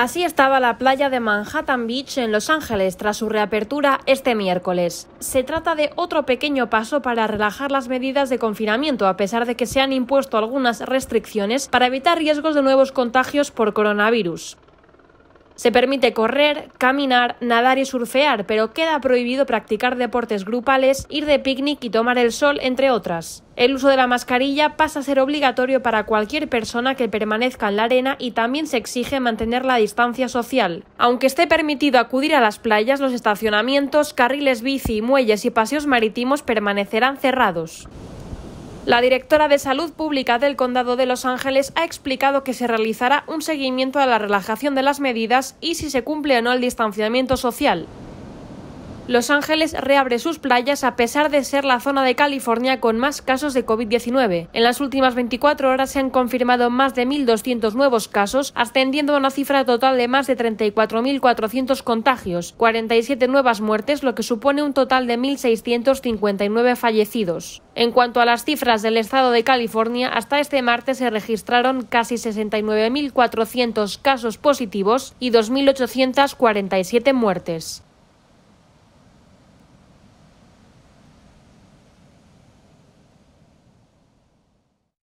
Así estaba la playa de Manhattan Beach en Los Ángeles tras su reapertura este miércoles. Se trata de otro pequeño paso para relajar las medidas de confinamiento, a pesar de que se han impuesto algunas restricciones para evitar riesgos de nuevos contagios por coronavirus. Se permite correr, caminar, nadar y surfear, pero queda prohibido practicar deportes grupales, ir de picnic y tomar el sol, entre otras. El uso de la mascarilla pasa a ser obligatorio para cualquier persona que permanezca en la arena y también se exige mantener la distancia social. Aunque esté permitido acudir a las playas, los estacionamientos, carriles bici, muelles y paseos marítimos permanecerán cerrados. La directora de Salud Pública del Condado de Los Ángeles ha explicado que se realizará un seguimiento a la relajación de las medidas y si se cumple o no el distanciamiento social. Los Ángeles reabre sus playas a pesar de ser la zona de California con más casos de COVID-19. En las últimas 24 horas se han confirmado más de 1.200 nuevos casos, ascendiendo a una cifra total de más de 34.400 contagios, 47 nuevas muertes, lo que supone un total de 1.659 fallecidos. En cuanto a las cifras del estado de California, hasta este martes se registraron casi 69.400 casos positivos y 2.847 muertes.